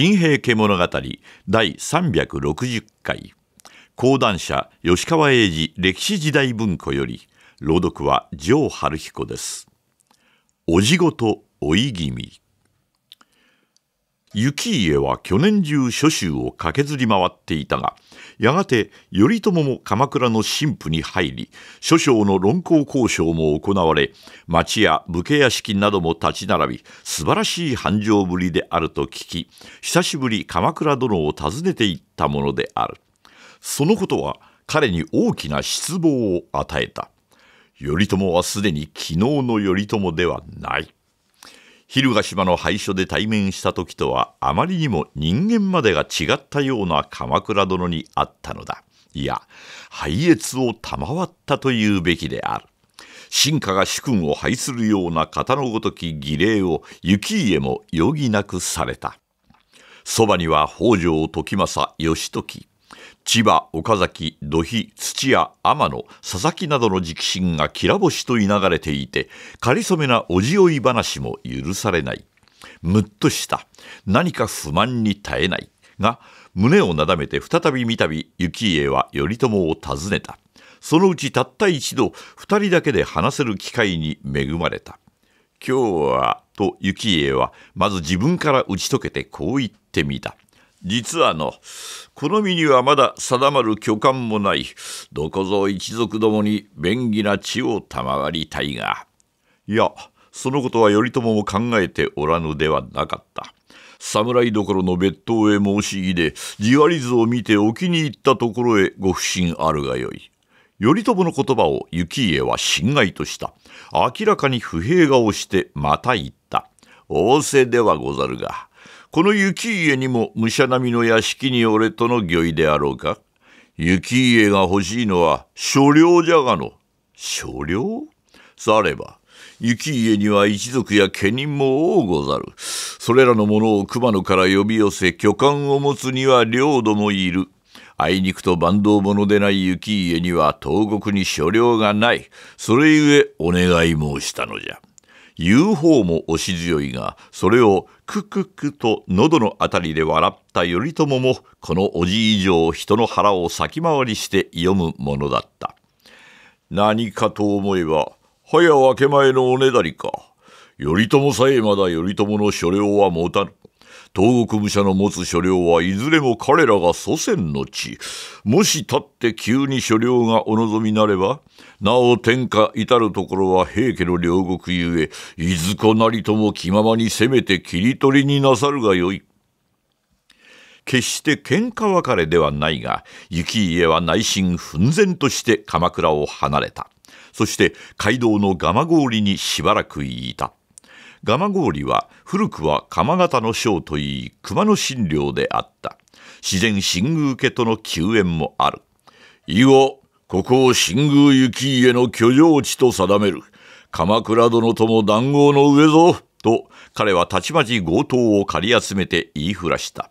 新平家物語第360回講談社吉川英治歴史時代文庫より朗読は城春彦です。おじごと追い気味雪家は去年中諸州を駆けずり回っていたがやがて頼朝も鎌倉の神父に入り諸将の論功交渉も行われ町や武家屋敷なども立ち並び素晴らしい繁盛ぶりであると聞き久しぶり鎌倉殿を訪ねていったものであるそのことは彼に大きな失望を与えた頼朝はすでに昨日の頼朝ではない蛭ヶ島の廃所で対面した時とはあまりにも人間までが違ったような鎌倉殿にあったのだ。いや、拝謁を賜ったというべきである。進化が主君を拝するような方のごとき儀礼を行家も余儀なくされた。そばには北条時政義時千葉、岡崎、土肥、土屋、天野、佐々木などの直進がきらぼしといながれていて、かりそめなおじおい話も許されない。むっとした。何か不満に耐えない。が、胸をなだめて再び見たび、幸家は頼朝を訪ねた。そのうちたった一度、二人だけで話せる機会に恵まれた。今日は、と幸家は、まず自分から打ち解けてこう言ってみた。実はのこの身にはまだ定まる巨漢もないどこぞ一族どもに便宜な地を賜りたいがいやそのことは頼朝も考えておらぬではなかった侍どころの別当へ申し入れ地割り図を見てお気に入ったところへご不信あるがよい頼朝の言葉を幸家は侵害とした明らかに不平がしてまた言った仰せではござるがこの雪家にも武者並みの屋敷に俺との御意であろうか雪家が欲しいのは所領じゃがの。所領されば、雪家には一族や家人も多ござる。それらのものを熊野から呼び寄せ、巨漢を持つには領土もいる。あいにくと万能者でない雪家には東国に所領がない。それゆえお願い申したのじゃ。言う方も押し強いがそれをクククと喉の辺りで笑った頼朝もこのおじ以上人の腹を先回りして読むものだった何かと思えば早分け前のおねだりか頼朝さえまだ頼朝の所領は持たぬ東国武者の持つ所領はいずれも彼らが祖先の地もし立って急に所領がお望みなればなお天下至るところは平家の両国ゆえいずこなりとも気ままに攻めて切り取りになさるがよい。決して喧嘩別れではないが雪家は内心奮然として鎌倉を離れたそして街道の蒲郡にしばらくいた蒲郡は古くは鎌形の将といい熊の診療であった自然新宮家との救援もある以後ここを新宮行家の居城地と定める鎌倉殿とも談合の上ぞと彼はたちまち強盗を借り集めて言いふらした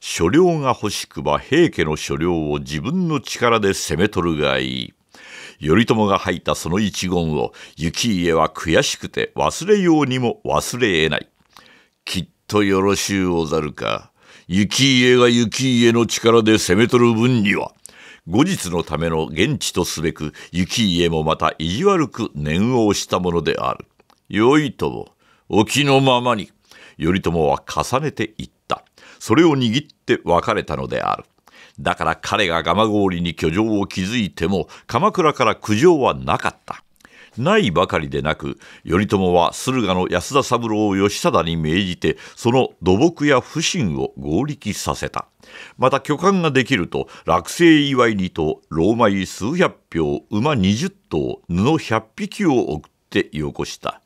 所領が欲しくば平家の所領を自分の力で攻め取るがいい頼朝が吐いたその一言を雪家は悔しくて忘れようにも忘れ得ない。きっとよろしゅうおざるか。雪家が雪家の力で攻めとる分には。後日のための現地とすべく雪家もまた意地悪く念を押したものである。よいとも、沖のままに。頼朝は重ねていった。それを握って別れたのである。だから彼が蒲郡に居城を築いても鎌倉から苦情はなかった。ないばかりでなく頼朝は駿河の安田三郎を義貞に命じてその土木や不信を合力させたまた巨漢ができると落成祝いにと老米数百票馬二十頭布百匹を送ってよこした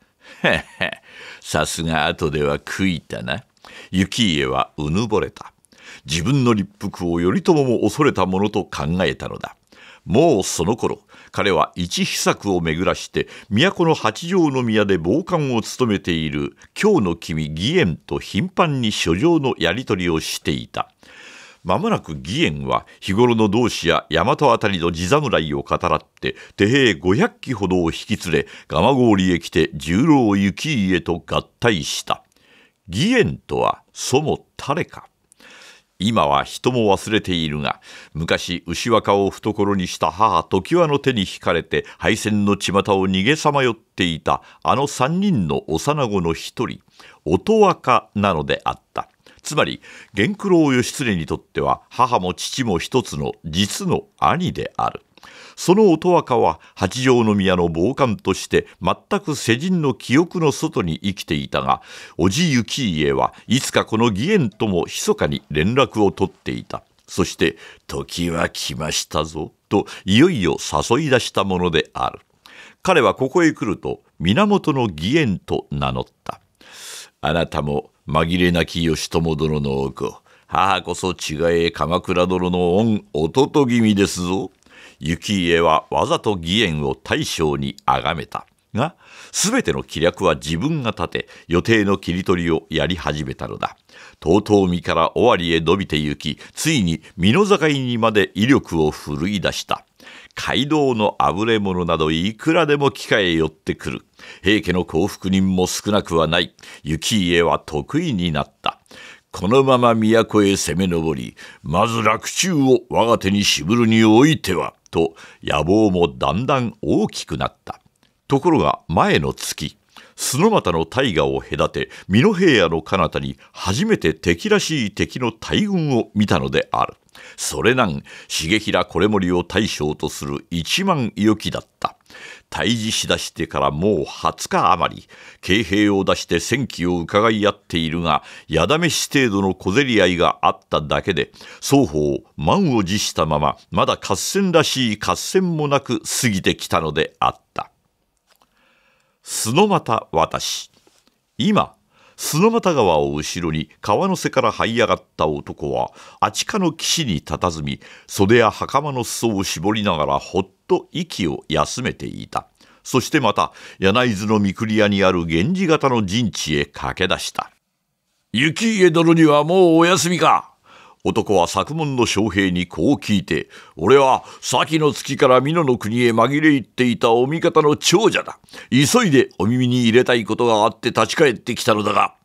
さすが後では悔いたな行家はうぬぼれた自分の立腹を頼朝も恐れたものと考えたのだ。もうその頃彼は一秘策を巡らして都の八条宮で傍観を務めている京の君義縁と頻繁に書状のやり取りをしていた。まもなく義縁は日頃の同志や大和あたりの地侍を語らって手兵五百機騎ほどを引き連れ蒲郡へ来て十郎行家と合体した。義縁とはそも誰か。今は人も忘れているが、昔牛若を懐にした母常盤の手に惹かれて敗戦の巷を逃げさまよっていたあの三人の幼子の一人、音若なのであった。つまり源九郎義経にとっては母も父も一つの実の兄である。その音若は八条宮の傍観として全く世人の記憶の外に生きていたが叔父幸家はいつかこの義援とも密かに連絡を取っていたそして「時は来ましたぞ」といよいよ誘い出したものである彼はここへ来ると源義援と名乗ったあなたも紛れなき義朝殿の奥母こそ違え鎌倉殿の恩弟気味ですぞ幸家はわざと義援を大将に崇めたが全ての気略は自分が立て予定の切り取りをやり始めたのだ遠江から尾張へ伸びてゆきついに美濃境にまで威力を振るい出した街道のあぶれ者などいくらでも機会へ寄ってくる平家の幸福人も少なくはない幸家は得意になったこのまま都へ攻め上り、まず楽中を我が手に渋るにおいては、と野望もだんだん大きくなった。ところが前の月、角俣の大河を隔て、美濃平野の彼方に初めて敵らしい敵の大軍を見たのである。それなん、重平これ森を大将とする一万良きだった。退治しだしてからもう20日余り、軽兵を出して戦機を伺い合っているが、やだめし程度の小競り合いがあっただけで、双方満を持したまま、まだ合戦らしい合戦もなく過ぎてきたのであった。すのまた私、今、砂俣川を後ろに川の瀬から這い上がった男はあちかの岸に佇み袖や袴の裾を絞りながらほっと息を休めていたそしてまた柳津の御厨屋にある源氏型の陣地へ駆け出した雪家殿にはもうお休みか男は作文の将兵にこう聞いて、俺は先の月から美濃の国へ紛れ入っていたお味方の長者だ。急いでお耳に入れたいことがあって立ち返ってきたのだが、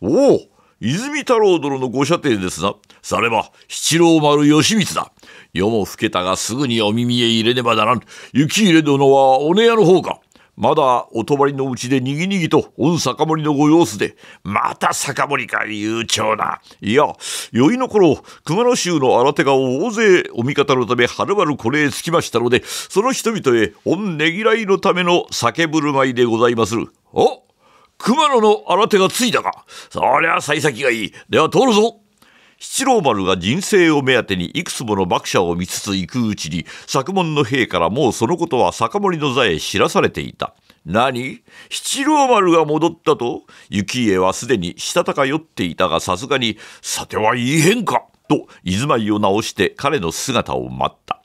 おお泉太郎殿のご舎弟ですな。されば、七郎丸義光だ。夜も更けたがすぐにお耳へ入れねばならん。雪入れ殿はお寝屋の方か。まだお泊まりのうちでにぎにぎと、御酒盛りのご様子で、また酒盛りか、悠長な。いや、いの頃、熊野衆の新手が大勢お味方のため、はるばるこれへ着きましたので、その人々へ、御ねぎらいのための酒振る舞いでございまする。お熊野の新手が着いたか。そりゃ幸先がいい。では通るぞ。七郎丸が人生を目当てにいくつもの幕者を見つつ行くうちに、作門の兵からもうそのことは酒盛の座へ知らされていた。何七郎丸が戻ったと雪家はすでにしたたか酔っていたがさすがに、さては異変かと、居住まいを直して彼の姿を待った。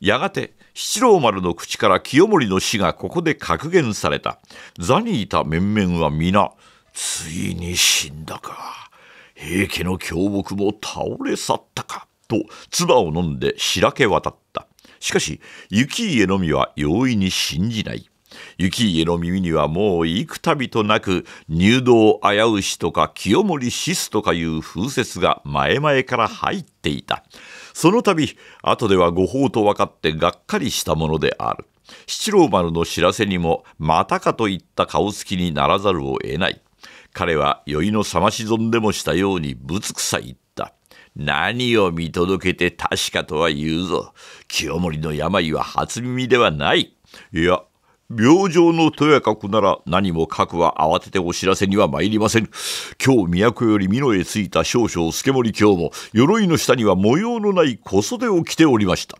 やがて、七郎丸の口から清盛の死がここで格言された。座にいた面々は皆、ついに死んだか。平家の凶木も倒れ去ったか、と唾を飲んで白け渡った。しかし、雪家のみは容易に信じない。雪家の耳にはもう幾度となく入道危うしとか清盛死すとかいう風説が前々から入っていたその度後では誤報と分かってがっかりしたものである七郎丸の知らせにもまたかといった顔つきにならざるを得ない彼は宵の覚まし損でもしたようにぶつくさ言った。何を見届けて確かとは言うぞ。清盛の病は初耳ではない。いや、病状のとやかくなら何もくは慌ててお知らせには参りません。今日都より美濃へ着いた少々助森今日も鎧の下には模様のない小袖を着ておりました。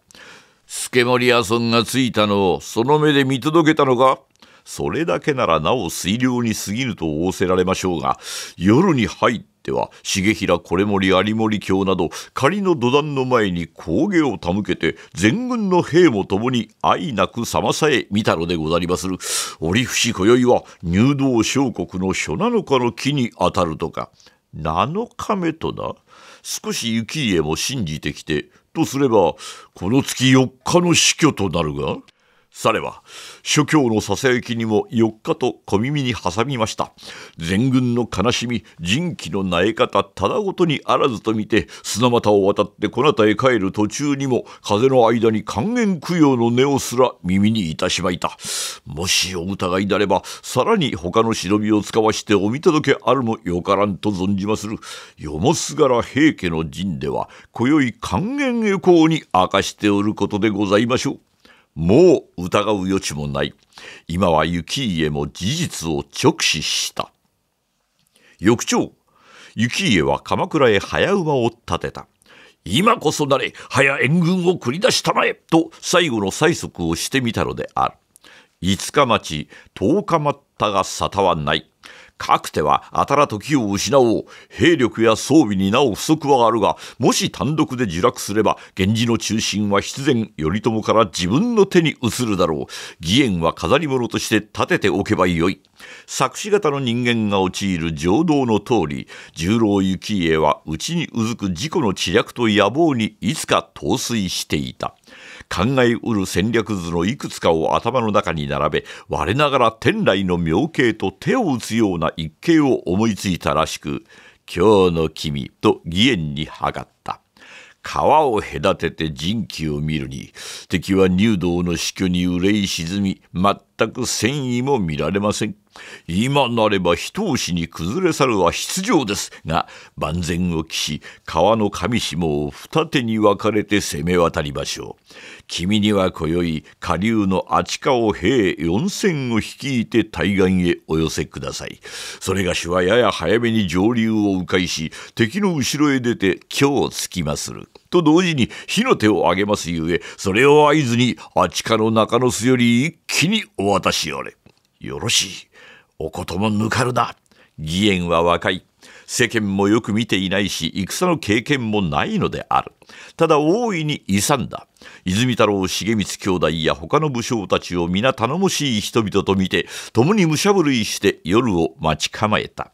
助森屋村が着いたのをその目で見届けたのかそれだけならなお水量に過ぎると仰せられましょうが、夜に入っては、重平これ森有森卿など、仮の土壇の前に工芸を手向けて、全軍の兵も共に愛なく様さえ見たのでござりまする。折伏今宵は、入道小国の初七日の木にあたるとか、7日目とな。少し雪家も信じてきて、とすれば、この月4日の死去となるが。されは、諸教のささやきにも四日と小耳に挟みました。全軍の悲しみ、人気の苗方、ただごとにあらずと見て、砂股を渡ってこなたへ帰る途中にも、風の間に還元供養の音をすら耳にいたしまいた。もしお疑いなれば、さらに他の忍びを使わしてお見届けあるもよからんと存じまする。よもすがら平家の陣では、今宵還元栄光に明かしておることでございましょう。もう疑う余地もない。今は雪家も事実を直視した。翌朝、雪家は鎌倉へ早馬を立てた。今こそなれ、早援軍を繰り出したまえと最後の催促をしてみたのである。五日待ち、十日待ったが沙汰はない。かくてはあたら時を失おう。兵力や装備になお不足はあるが、もし単独で自落すれば、源氏の中心は必然頼朝から自分の手に移るだろう。義援は飾り物として立てておけばよい。作詞型の人間が陥る情動の通り、十郎幸家は内にうずく事故の知略と野望にいつか陶酔していた。考えうる戦略図のいくつかを頭の中に並べ、我ながら天来の妙形と手を打つような一計を思いついたらしく、今日の君と義援にはがった。川を隔てて陣気を見るに、敵は入道の死去に憂い沈み、全く戦意も見られません。今なれば一押しに崩れ去るは必要ですが万全を期し川の上下を二手に分かれて攻め渡りましょう君には今宵下流のあちかを兵四千を率いて対岸へお寄せくださいそれがしはやや早めに上流を迂回し敵の後ろへ出て今日つきますると同時に火の手を上げますゆえそれを合図にあちかの中の巣より一気にお渡しあれよろしいおこともぬかるな。義援は若い。世間もよく見ていないし、戦の経験もないのである。ただ大いに勇んだ。泉太郎、重光兄弟や他の武将たちを皆頼もしい人々と見て、共に武者震いして夜を待ち構えた。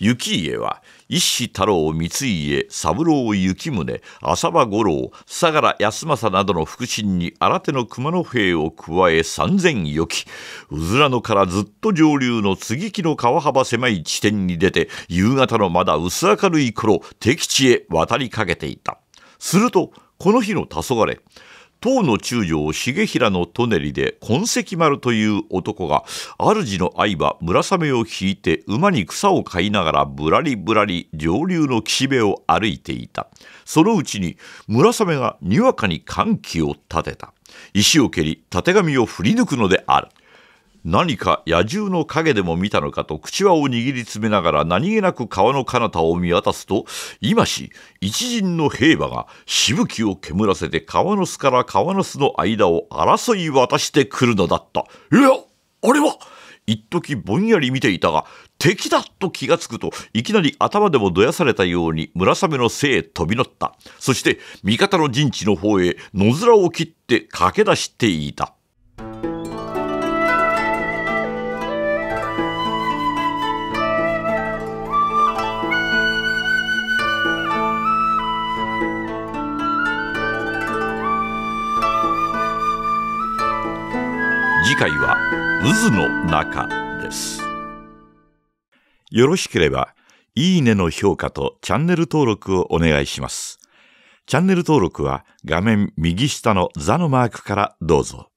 雪家は一子太郎三井家三郎幸宗浅羽五郎相良康政などの腹心に新手の熊野兵を加え三千余騎うずら野からずっと上流の継ぎ木の川幅狭い地点に出て夕方のまだ薄明るい頃敵地へ渡りかけていたするとこの日の黄昏唐の中将重平の舎人で痕跡丸という男が主の相場村雨を引いて馬に草を飼いながらぶらりぶらり上流の岸辺を歩いていたそのうちに村雨がにわかに歓喜を立てた石を蹴りたてがみを振り抜くのである何か野獣の影でも見たのかと口輪を握りつめながら何気なく川の彼方を見渡すと今し一陣の兵馬がしぶきを煙らせて川の巣から川の巣の間を争い渡してくるのだったいやあれは一時ぼんやり見ていたが敵だと気がつくといきなり頭でもどやされたように村雨の背へ飛び乗ったそして味方の陣地の方へ野面を切って駆け出していた回は渦の中です。よろしければ、いいねの評価とチャンネル登録をお願いします。チャンネル登録は画面右下の座のマークからどうぞ。